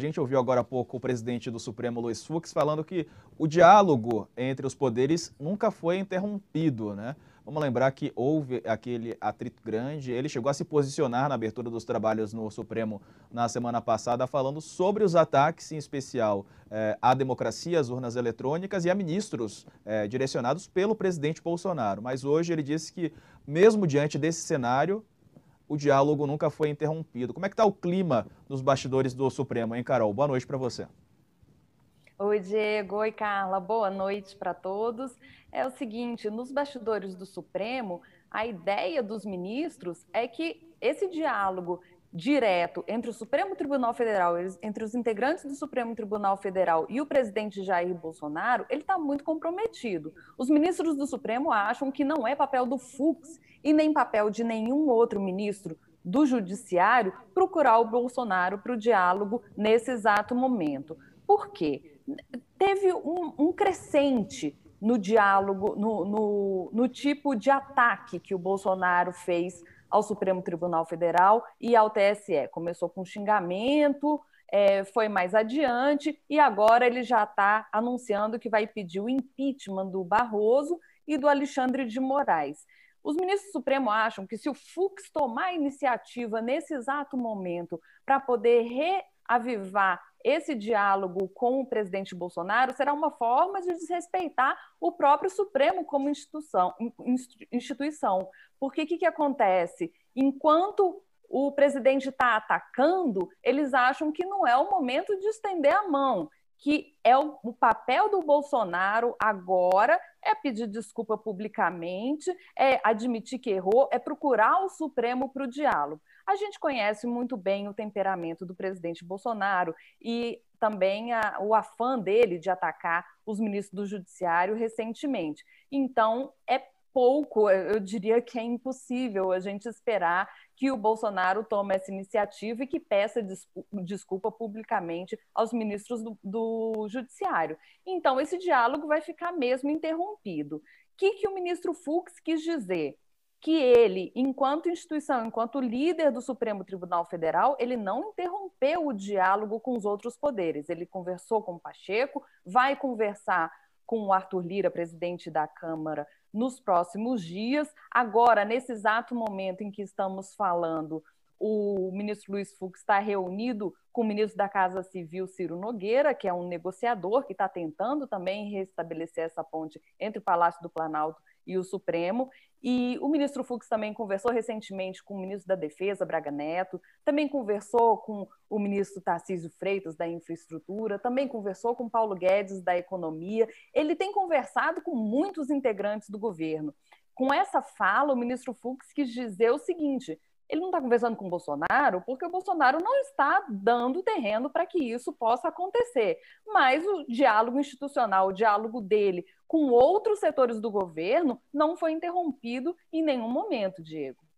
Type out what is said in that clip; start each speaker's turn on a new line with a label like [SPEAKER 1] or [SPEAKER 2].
[SPEAKER 1] A gente ouviu agora há pouco o presidente do Supremo, Luiz Fux, falando que o diálogo entre os poderes nunca foi interrompido, né? Vamos lembrar que houve aquele atrito grande, ele chegou a se posicionar na abertura dos trabalhos no Supremo na semana passada, falando sobre os ataques, em especial eh, à democracia, às urnas eletrônicas e a ministros eh, direcionados pelo presidente Bolsonaro. Mas hoje ele disse que, mesmo diante desse cenário, o diálogo nunca foi interrompido. Como é que está o clima nos bastidores do Supremo, hein, Carol? Boa noite para você.
[SPEAKER 2] Oi, Diego. Oi, Carla. Boa noite para todos. É o seguinte: nos bastidores do Supremo, a ideia dos ministros é que esse diálogo direto entre o Supremo Tribunal Federal, entre os integrantes do Supremo Tribunal Federal e o presidente Jair Bolsonaro, ele está muito comprometido. Os ministros do Supremo acham que não é papel do Fux e nem papel de nenhum outro ministro do Judiciário procurar o Bolsonaro para o diálogo nesse exato momento. Por quê? Teve um, um crescente no diálogo, no, no, no tipo de ataque que o Bolsonaro fez ao Supremo Tribunal Federal e ao TSE. Começou com xingamento, é, foi mais adiante, e agora ele já está anunciando que vai pedir o impeachment do Barroso e do Alexandre de Moraes. Os ministros do Supremo acham que se o Fux tomar iniciativa nesse exato momento para poder reavivar esse diálogo com o presidente Bolsonaro será uma forma de desrespeitar o próprio Supremo como instituição. instituição. Porque o que, que acontece? Enquanto o presidente está atacando, eles acham que não é o momento de estender a mão que é o, o, papel do Bolsonaro agora é pedir desculpa publicamente, é admitir que errou, é procurar o Supremo para o diálogo. A gente conhece muito bem o temperamento do presidente Bolsonaro e também a, o afã dele de atacar os ministros do Judiciário recentemente. Então, é pouco, eu diria que é impossível a gente esperar que o Bolsonaro tome essa iniciativa e que peça desculpa publicamente aos ministros do, do Judiciário. Então, esse diálogo vai ficar mesmo interrompido. O que, que o ministro Fux quis dizer? que ele, enquanto instituição, enquanto líder do Supremo Tribunal Federal, ele não interrompeu o diálogo com os outros poderes. Ele conversou com o Pacheco, vai conversar com o Arthur Lira, presidente da Câmara, nos próximos dias. Agora, nesse exato momento em que estamos falando, o ministro Luiz Fux está reunido com o ministro da Casa Civil, Ciro Nogueira, que é um negociador que está tentando também restabelecer essa ponte entre o Palácio do Planalto e o Supremo. E o ministro Fux também conversou recentemente com o ministro da Defesa, Braga Neto, também conversou com o ministro Tarcísio Freitas, da Infraestrutura, também conversou com Paulo Guedes, da Economia. Ele tem conversado com muitos integrantes do governo. Com essa fala, o ministro Fux quis dizer o seguinte: ele não está conversando com o Bolsonaro porque o Bolsonaro não está dando terreno para que isso possa acontecer. Mas o diálogo institucional, o diálogo dele com outros setores do governo, não foi interrompido em nenhum momento, Diego.